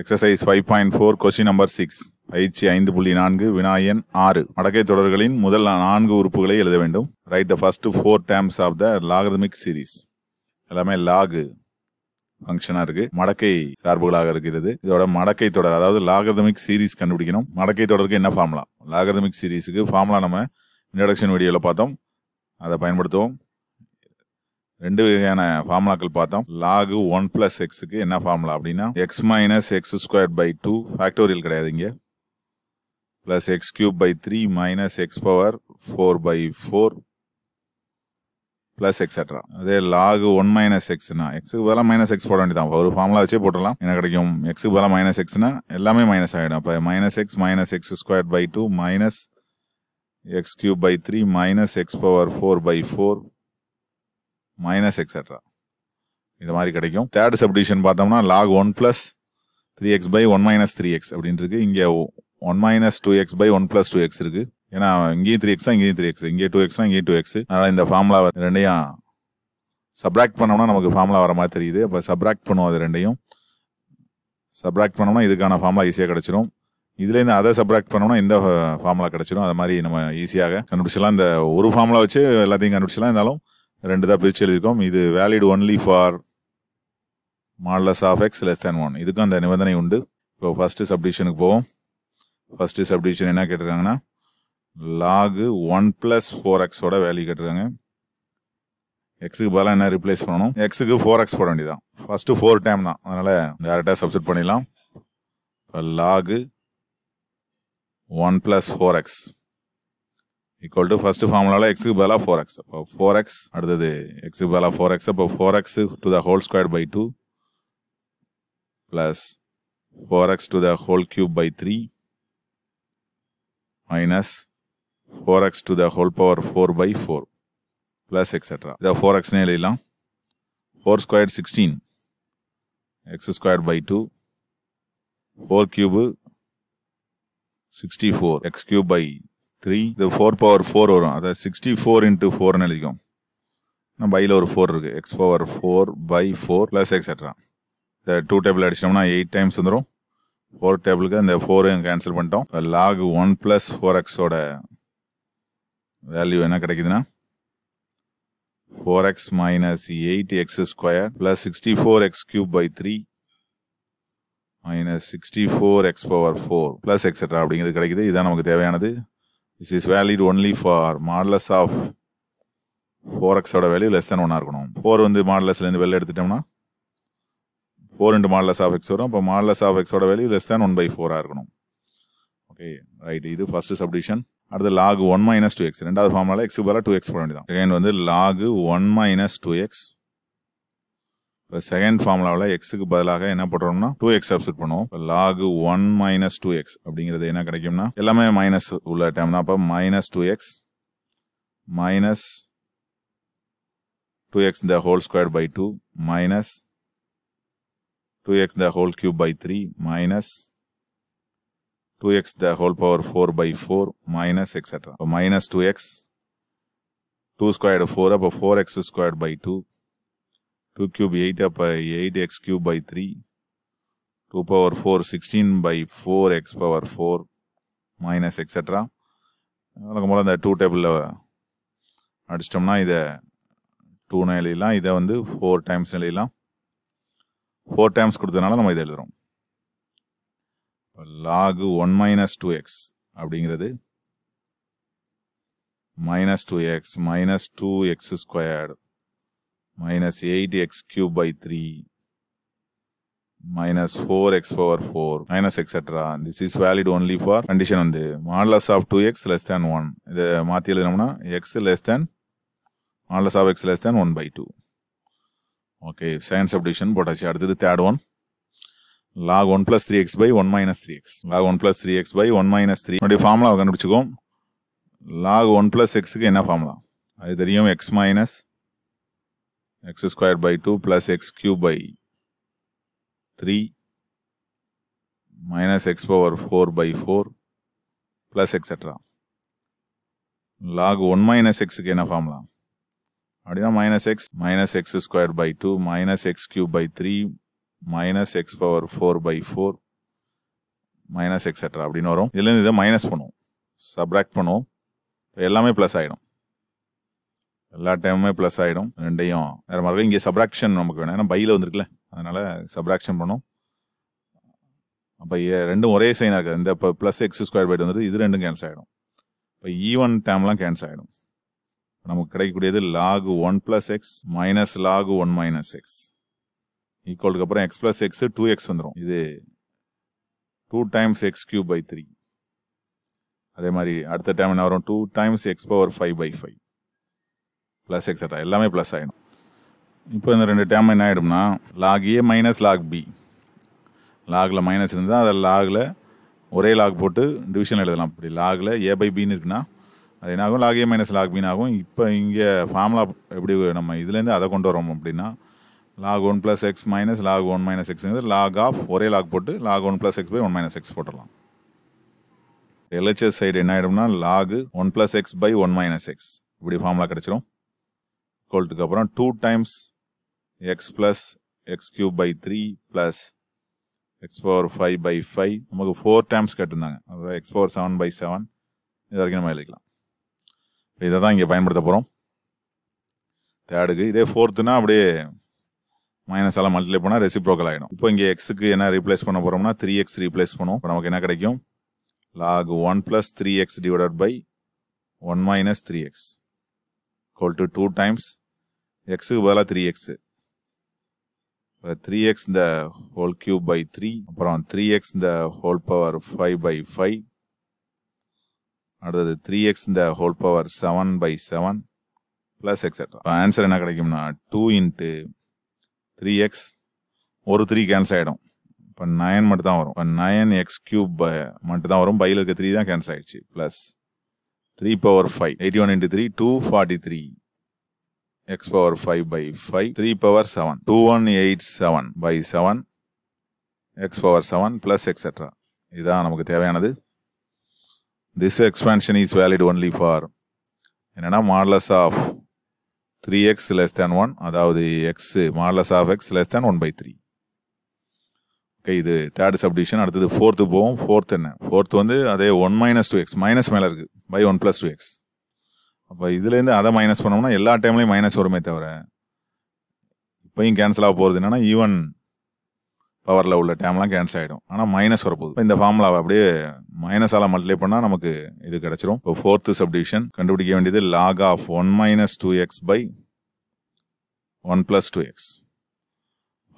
Exercise five point four question number six பயிற்சி ஐந்து புள்ளி நான்கு வினாயன் ஆறு மடக்கை தொடர்களின் முதல் நான்கு உறுப்புகளை எழுத வேண்டும் write the first four terms of the logarithmic series எல்லாமே லாகு ஃபங்க்ஷனாக இருக்குது மடக்கை சார்புகளாக இருக்கிறது இதோட மடக்கை தொடர் அதாவது லாகரிதமிக் சீரீஸ் கண்டுபிடிக்கணும் மடக்கை தொடருக்கு என்ன ஃபார்முலா லாகரிதமிக் சீரீஸுக்கு ஃபார்முலா நம்ம இன்ட்ரடக்ஷன் வீடியோவில் பார்த்தோம் அதை பயன்படுத்துவோம் ரெண்டு வகையான ஃபார்முலாக்கள் பார்த்தோம் லாகு ஒன் பிளஸ் எக்ஸுக்கு என்ன ஃபார்முலா அப்படின்னா x minus x square by two factorial கிடையாது இங்கே plus x cube by three minus x power four by four plus extra அதே லாகு ஒன் மைனஸ் எக்ஸ்னா எக்ஸுக்கு பதிலாக மைனஸ் எக்ஸ் போட வேண்டியதான் ஒரு ஃபார்முலா வச்சே போட்டுடலாம் என்ன கிடைக்கும் எக்ஸுக்கு பதிலாக மைனஸ் எக்ஸ்னா எல்லாமே மைனஸ் ஆகிடும் அப்போ minus x minus x square by two minus x cube by three minus x power four by four minus extra இது மாதிரி கிடைக்கும் தேர்ட் சப்டிஷன் பார்த்தோம்னா log one plus three x by one minus three x அப்படின்னு இருக்கு இங்கே one minus two x by one plus two x இருக்கு ஏன்னா இங்கேயும் த்ரீ எக்ஸ் இங்கேயும் த்ரீ எக்ஸ் இங்கே டூ எக்ஸ் தான் இங்கேயும் டூ எக்ஸ் அதனால இந்த ஃபார்முலா ரெண்டையும் சப்ராக்ட் பண்ணோம்னா நமக்கு ஃபார்முலா வர மாதிரி தெரியுது அப்போ சப்ராக்ட் பண்ணுவோம் அது ரெண்டையும் சப்ராக்ட் பண்ணோம்னா இதுக்கான ஃபார்முலா ஈஸியாக கிடச்சிரும் இதுலேருந்து அதை சப்ராக்ட் பண்ணோம்னா இந்த ஃபார்முலா கிடச்சிரும் அது மாதிரி நம்ம ஈஸியாக கண்டுபிடிச்சலாம் இந்த ஒரு ஃபார்முலா வச்சு எல்லாத்தையும் கண்டுபிடிச்சலாம் இருந்தாலும் ரெண்டு தான் பிரித்து எழுதியிருக்கோம் இது valid only for modulus of x less than one இதுக்கும் அந்த நிபந்தனை உண்டு இப்போ ஃபர்ஸ்ட் சப்டிஷனுக்கு போவோம் ஃபர்ஸ்ட் சப்டிஷன் என்ன கேட்டிருக்காங்கன்னா லாகு ஒன் ப்ளஸ் ஃபோர் எக்ஸோட வேல்யூ கேட்டிருக்காங்க எக்ஸுக்கு பதிலாக என்ன ரிப்ளேஸ் பண்ணணும் எக்ஸுக்கு ஃபோர் எக்ஸ் போட வேண்டியதான் ஃபர்ஸ்ட் ஃபோர் டைம் தான் அதனால் டேரெக்டாக சப்ஸ்ட் பண்ணிடலாம் இப்போ log one plus four x equal to first formula la x bala 4x. 4x x bala 4x upon 4x to the whole square by 2 plus 4x to the whole cube by 3 minus 4x to the whole power 4 by 4 plus etc. The 4x nearly long. 4 squared 16 x squared by 2 Whole cube 64 x cube by three இது four power four வரும் அதாவது sixty four into ஃபோர்னு எழுதிக்கும் நம்ம பையில் ஒரு four இருக்குது x power four by four plus extra இந்த two table அடிச்சோம்னா எயிட் டைம்ஸ் வந்துடும் ஃபோர் டேபிளுக்கு இந்த ஃபோரையும் கேன்சல் பண்ணிட்டோம் லாக் ஒன் ப்ளஸ் ஃபோர் எக்ஸோட வேல்யூ என்ன கிடைக்குதுன்னா four x minus eight x square plus sixty four x cube by three minus sixty four x power four plus extra அப்படிங்கிறது கிடைக்குது இதுதான் நமக்கு தேவையானது this is valid only for modulus of four எக்ஸோட value less தேன் ஒன்னாக இருக்கணும் four வந்து மாடலஸ்லேருந்து வெளில எடுத்துட்டோம்னா four into modulus of x வரும் அப்போ மாடலஸ் ஆஃப் எக்ஸோட value less than one by ஃபோராக இருக்கணும் ஓகே ரைட் இது ஃபர்ஸ்ட் சப்டிஷன் அடுத்து log one minus two x ரெண்டாவது ஃபார்முலாவில் எக்ஸ் பதிலாக டூ எக்ஸ் போட வேண்டியதான் அகைன் வந்து log one minus two x second ஃபார்முலாவில் எக்ஸுக்கு பதிலாக என்ன பண்ணுறோம்னா டூ எக்ஸ் சப்ஸ்ட் பண்ணுவோம் log one minus two x அப்படிங்கிறது என்ன கிடைக்கும்னா எல்லாமே மைனஸ் உள்ள டேம் தான் அப்போ minus two x minus two x the whole square by two minus two x the whole cube by three minus two x the whole power four by four minus minus minus two x two 2 four அப்போ four x squared by two two cube 8 by eight x cube by 3 2 power 4 16 by 4 x power 4 minus etc வழக்கம் போல் இந்த two டேபிளில் அடிச்சிட்டோம்னா இதை two எழுதிடலாம் இதை வந்து four times எழுதிடலாம் four times கொடுத்ததுனால நம்ம இதை எழுதுறோம் இப்போ log one minus two x அப்படிங்கிறது minus two x minus two x squared minus 8x cube by 3 minus 4x power 4 minus etc. This is valid only for condition on the modulus of 2x less than 1 The மாத்தியல் நம்மனா x less than modulus of x less than 1 by 2 okay second subdivision போட்டாச்சு the third one log 1 plus 3x by 1 minus 3x log 1 plus 3x by 1 minus 3 the formula கண்டுபிடிச்சுக்கும் log 1 plus x க்கு என்ன formula அது தெரியும் x minus x squared by 2 plus x cube by 3 minus x power 4 by 4 plus etc. log 1 minus x க்கு என்ன formula? அப்படினா minus x minus x squared by 2 minus x cube by 3 minus x power 4 by 4 minus etc. அப்படின் வரும் இதில் இது minus பண்ணும் subtract பண்ணும் எல்லாமே plus ஆயிடும் எல்லா டைமுமே ப்ளஸ் ஆகிடும் ரெண்டையும் வேறு மாதிரி இங்கே சப்ராக்ஷன் நமக்கு வேணும் ஏன்னா பையில் வந்துருக்குல்ல அதனால் சப்ராக்ஷன் பண்ணும் அப்போ ரெண்டும் ஒரே சைனாக இருக்குது இந்த இப்போ ப்ளஸ் எக்ஸ் ஸ்கொயர் பைட் வந்துட்டு இது ரெண்டும் கேன்சல் ஆகிடும் இப்போ ஈவன் டேம்லாம் கேன்சல் ஆகிடும் நமக்கு கிடைக்கக்கூடியது log one plus x minus log one minus x ஈக்குவலுக்கு அப்புறம் x plus x two x வந்துடும் இது two times x cube by three அதே மாதிரி அடுத்த டைம் என்ன வரும் two times x power five by five plus extra எல்லாமே ப்ளஸ் ஆகிடும் இப்போ இந்த ரெண்டு டேம் என்ன ஆகிடும்னா log A minus log B லாகில் மைனஸ் இருந்தால் அதை லாகில் ஒரே லாக் போட்டு டிவிஷன் எழுதலாம் அப்படி லாகில் ஏ பை பின்னு இருக்குன்னா அது என்ன ஆகும் லாக் ஏ மைனஸ் லாக் பின் ஆகும் இப்போ இங்கே ஃபார்முலா எப்படி நம்ம இதுலேருந்து அதை கொண்டு வரோம் அப்படின்னா log one plus x minus log one minus எக்ஸுங்கிறது லாக் ஆஃப் ஒரே லாக் போட்டு log one plus x by one minus x போட்டுடலாம் எல்ஹெச்எஸ் சைடு என்ன ஆகிடும்னா log one plus x by one minus x இப்படி ஃபார்முலா கிடச்சிரும் கோல்ட்டுக்கு அப்புறம் two times x plus x cube by three plus x power five by five நமக்கு four times கேட்டிருந்தாங்க அதாவது x power seven by seven இது வரைக்கும் நம்ம எழுதிக்கலாம் இதை தான் இங்கே பயன்படுத்த போகிறோம் தேர்டுக்கு இதே ஃபோர்த்துனா அப்படியே மைனஸ் எல்லாம் மல்டிப்ளை பண்ணால் ரெசிப்ரோக்கல் ஆகிடும் இப்போ இங்கே எக்ஸுக்கு என்ன ரீப்ளேஸ் பண்ண போகிறோம்னா த்ரீ எக்ஸ் ரீப்ளேஸ் பண்ணுவோம் இப்போ நமக்கு என்ன கிடைக்கும் log one plus three x divided by one minus three x equal to 2 times x பதிலாக த்ரீ எக்ஸு த்ரீ எக்ஸ் இந்த ஹோல் கியூப் பை த்ரீ அப்புறம் த்ரீ எக்ஸ் இந்த whole power five by five அடுத்தது த்ரீ எக்ஸ் இந்த whole power seven by seven plus extra answer என்ன கிடைக்கும்னா two into three x ஒரு three cancel ஆகிடும் இப்போ நயன் மட்டும் தான் வரும் இப்போ நயன் எக்ஸ் கியூப் மட்டும் தான் வரும் பையில் இருக்க த்ரீ தான் கேன்சல் ஆகிடுச்சு plus three power five eighty one into three two forty three x power five by five three power seven two one eight seven by seven x power seven plus extra இதுதான் நமக்கு தேவையானது this expansion is valid only for என்னென்னா modulus of three x less than one அதாவது x modulus of x less than one by three okay இது third subdivision அடுத்தது fourth போவோம் fourth என்ன fourth வந்து அதே one minus two x minus மேலே இருக்குது by one plus two x அப்போ இதுலேருந்து அதை மைனஸ் பண்ணோம்னா எல்லா டைம்லையும் மைனஸ் வருமே தவிர இப்போயும் கேன்சல் ஆக போகிறது என்னென்னா ஈவன் பவரில் உள்ள டேம்லாம் கேன்சல் ஆகிடும் ஆனால் மைனஸ் வரப்போகுது இந்த ஃபார்முலாவை அப்படியே மைனஸால் மல்டிப்ளை பண்ணால் நமக்கு இது கிடச்சிரும் இப்போ ஃபோர்த்து சப்டிவிஷன் கண்டுபிடிக்க வேண்டியது log of one minus two x by one plus two x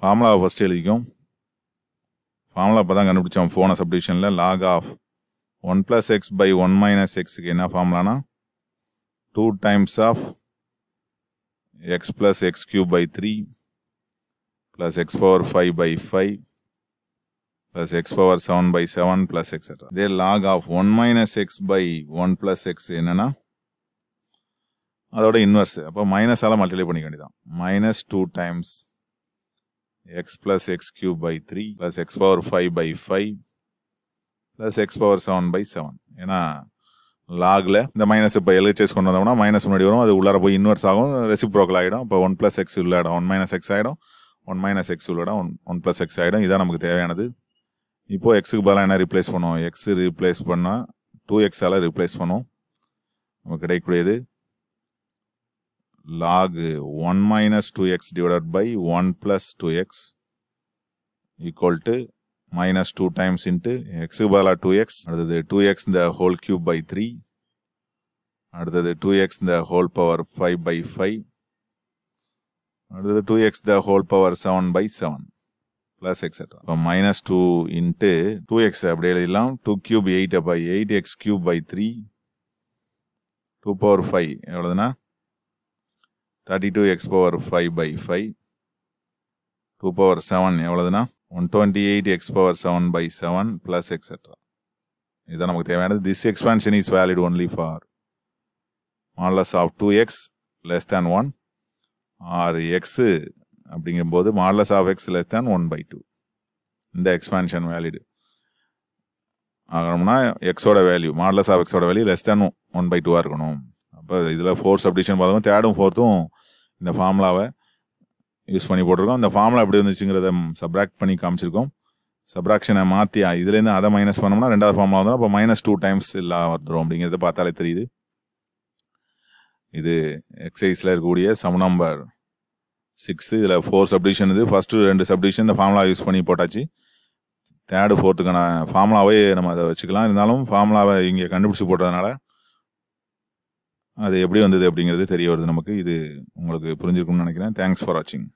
ஃபார்முலாவை ஃபஸ்ட்டு எழுதிக்கும் ஃபார்முலா இப்போ தான் கண்டுபிடிச்சோம் ஃபோனை சப்டிவிஷனில் log of one plus x by one minus எக்ஸுக்கு என்ன ஃபார்முலானா two times of x plus x cube by three plus x power five by five plus x power seven by seven plus extra இதே log of one minus x by one plus x என்னென்னா அதோட inverse அப்போ மைனஸால் multiply பண்ணிக்க வேண்டியதான் minus two times x plus x cube by three plus x power five by five plus x power seven by seven ஏன்னா லாகில் இந்த minus இப்போ எல்ஹெச்எஸ் கொண்டு வந்தோம்னா மைனஸ் முன்னாடி வரும் அது உள்ளார போய் இன்வெர்ஸ் ஆகும் ரெசிப்ரோக்கல் ஆகிடும் இப்போ ஒன் ப்ளஸ் எக்ஸ் உள்ளாடும் ஒன் மைனஸ் எக்ஸ் ஆகிடும் ஒன் மைனஸ் எக்ஸ் உள்ளாடும் ஒன் ஒன் ப்ளஸ் எக்ஸ் ஆகிடும் இதான் நமக்கு தேவையானது இப்போது எக்ஸுக்கு பதிலாக என்ன ரீப்ளேஸ் பண்ணுவோம் எக்ஸ் ரீப்ளேஸ் பண்ணால் டூ எக்ஸால் ரீப்ளேஸ் பண்ணுவோம் நமக்கு கிடைக்கக்கூடியது log minus two x divided by one 1 two x equal to minus 2 times into x பதிலா 2x அடுத்தது 2x இந்த whole cube by 3 அடுத்தது 2x இந்த whole power 5 by 5 அடுத்தது 2x the whole power 7 by 7 plus etc. இப்போ minus 2 into 2x அப்படி எழுதிடலாம் 2 cube 8 by 8 x cube by 3 2 power 5 எவ்வளோதுனா 32 x power 5 by 5 2 power 7 எவ்வளோதுனா 128 x power 7 by 7 plus etc. இதன் நமக்கு தேவையானது this expansion is valid only for modulus of 2x less than 1 or x அப்படிங்கும் போது modulus of x less than 1 by 2 இந்த expansion valid ஆகணும்னா x ஓட value modulus of x ஓட value less than 1 by 2 இருக்கணும் அப்போ இதில் ஃபோர் சப்டிஷன் பாதும் தேடும் ஃபோர்த்தும் இந்த ஃபார்முலாவை யூஸ் பண்ணி போட்டிருக்கோம் அந்த ஃபார்முலா எப்படி வந்துச்சுங்கிறத சப்ராக்ட் பண்ணி காமிச்சிருக்கோம் சப்ராக்ஷனை மாற்றியா இதுலேருந்து அதை மைனஸ் பண்ணோம்னா ரெண்டாவது ஃபார்முலா வந்துடும் அப்போ மைனஸ் டூ டைம்ஸ் எல்லா வந்துடும் அப்படிங்கிறத பார்த்தாலே தெரியுது இது எக்ஸசைஸில் இருக்கக்கூடிய சம் நம்பர் சிக்ஸு இதில் ஃபோர் சப்டிஷன் இது ஃபஸ்ட்டு ரெண்டு சப்டிஷன் இந்த ஃபார்முலா யூஸ் பண்ணி போட்டாச்சு தேர்டு ஃபோர்த்துக்கான ஃபார்முலாவே நம்ம அதை வச்சுக்கலாம் இருந்தாலும் ஃபார்முலாவை இங்கே கண்டுபிடிச்சி போட்டதுனால அது எப்படி வந்தது அப்படிங்கிறது தெரிய வருது நமக்கு இது உங்களுக்கு புரிஞ்சிருக்கும்னு நினைக்கிறேன் தேங்க்ஸ் ஃபார் வாட்சிங்